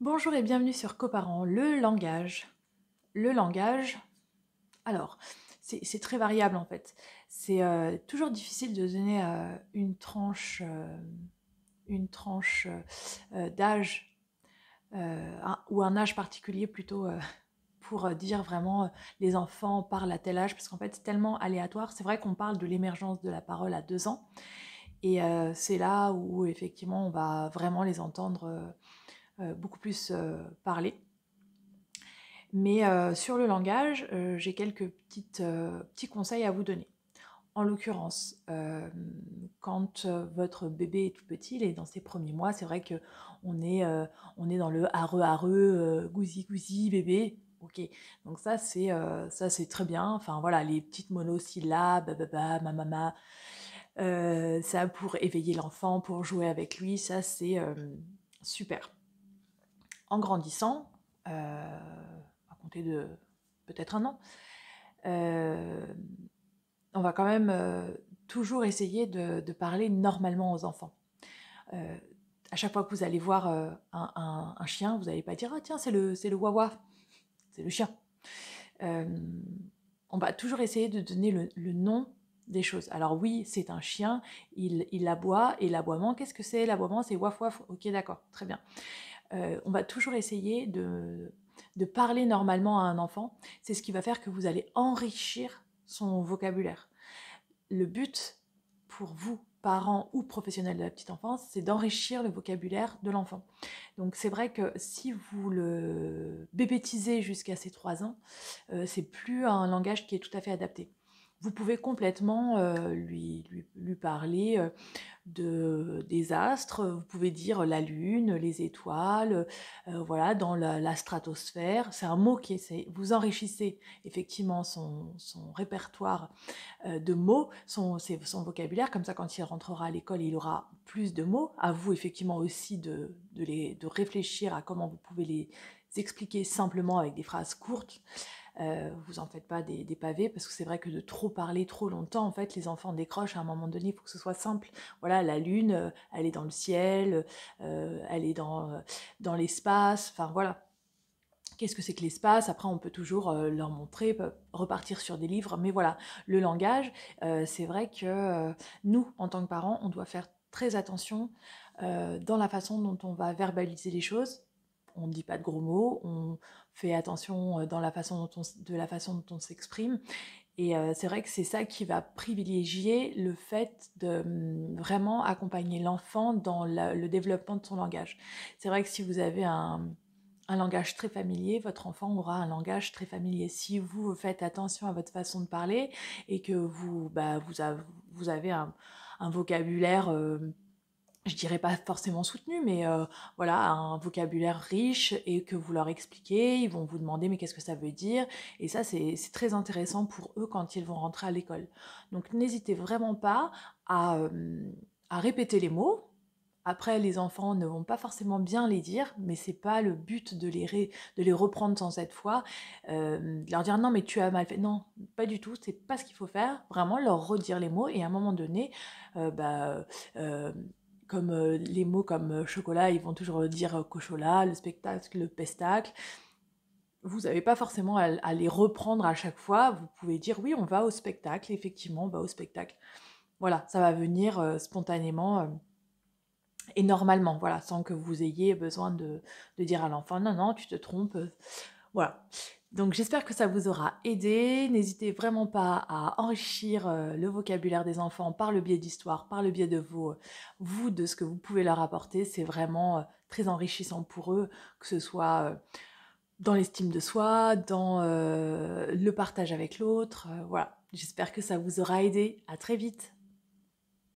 Bonjour et bienvenue sur Coparent, le langage. Le langage, alors, c'est très variable en fait. C'est euh, toujours difficile de donner euh, une tranche, euh, une tranche d'âge ou un âge particulier plutôt pour dire vraiment les enfants parlent à tel âge parce qu'en fait c'est tellement aléatoire. C'est vrai qu'on parle de l'émergence de la parole à deux ans et c'est là où effectivement on va vraiment les entendre euh, beaucoup plus euh, parler. Mais euh, sur le langage, j'ai quelques petites, petits conseils à vous donner. En l'occurrence, quand votre bébé est tout petit, il est dans ses premiers mois, c'est vrai que on est, est dans le hare hare, euh, gousi gousi bébé. Ok, donc ça c'est ça c'est très bien. Enfin voilà, les petites monosyllabes, bababa, ma mama, ça pour éveiller l'enfant, pour jouer avec lui, ça c'est super en grandissant, euh, à compter de peut-être un an, euh, on va quand même euh, toujours essayer de, parler normalement aux enfants. à chaque fois que vous allez voir un, chien, vous n'allez pas dire Ah, tiens, c'est le, c'est le c'est le chien. on va toujours essayer de donner le, nom des choses. Alors oui, c'est un chien, il, il aboie, et l'aboiement, qu'est-ce que c'est L'aboiement, c'est waf waf, ok d'accord, très bien. Euh, on va toujours essayer de, parler normalement à un enfant. C'est ce qui va faire que vous allez enrichir son vocabulaire. Le but pour vous, parents ou professionnels de la petite enfance, c'est d'enrichir le vocabulaire de l'enfant. Donc c'est vrai que si vous le bébétisez jusqu'à ses 3 ans, euh, c'est plus un langage qui est tout à fait adapté. Vous pouvez complètement euh, lui, lui, parler de, des astres, vous pouvez dire la lune, les étoiles, euh, voilà, dans la, stratosphère. C'est un mot qui essaie vous enrichissez effectivement son, répertoire euh, de mots, son, vocabulaire, comme ça quand il rentrera à l'école, il aura plus de mots. À vous effectivement aussi de réfléchir à comment vous pouvez les expliquer simplement avec des phrases courtes. Euh, vous en faites pas des, pavés parce que c'est vrai que de trop parler trop longtemps, en fait, les enfants décrochent à un moment donné. Il faut que ce soit simple. Voilà, la lune, euh, elle est dans le ciel, euh, elle est dans, l'espace. Enfin voilà. Qu'est-ce que c'est que l'espace Après, on peut toujours leur montrer, repartir sur des livres. Mais voilà, le langage, c'est vrai que nous, en tant que parents, on doit faire très attention dans la façon dont on va verbaliser les choses on ne dit pas de gros mots, on fait attention euh, dans la façon dont on, de la façon dont on s'exprime. Et euh, c'est vrai que c'est ça qui va privilégier le fait de mm, vraiment accompagner l'enfant dans le développement de son langage. C'est vrai que si vous avez un, langage très familier, votre enfant aura un langage très familier. Si vous faites attention à votre façon de parler et que vous, bah, vous, avez, un, vocabulaire... Euh, je dirais pas forcément soutenu, mais euh, voilà, un vocabulaire riche et que vous leur expliquez, ils vont vous demander mais qu'est-ce que ça veut dire Et ça, c'est très intéressant pour eux quand ils vont rentrer à l'école. Donc n'hésitez vraiment pas euh, à, répéter les mots. Après, les enfants ne vont pas forcément bien les dire, mais c'est pas le but de les, de les reprendre sans cette fois. Euh, leur dire non, mais tu as mal fait. Non, pas du tout, c'est pas ce qu'il faut faire. Vraiment, leur redire les mots et à un moment donné, euh, bah comme euh, les mots comme euh, chocolat, ils vont toujours dire euh, cochola, le spectacle, le pestacle. Vous n'avez pas forcément à, les reprendre à chaque fois. Vous pouvez dire oui, on va au spectacle, effectivement, on va au spectacle. Voilà, ça va venir spontanément et normalement, voilà, sans que vous ayez besoin de dire à l'enfant non, non, tu te trompes. voilà. Donc j'espère que ça vous aura aidé. N'hésitez vraiment pas à enrichir euh, le vocabulaire des enfants par le biais d'histoire, par le biais de vos, vous, de ce que vous pouvez leur apporter. C'est vraiment euh, très enrichissant pour eux, que ce soit euh, dans l'estime de soi, dans le partage avec l'autre. Voilà, j'espère que ça vous aura aidé. À très vite.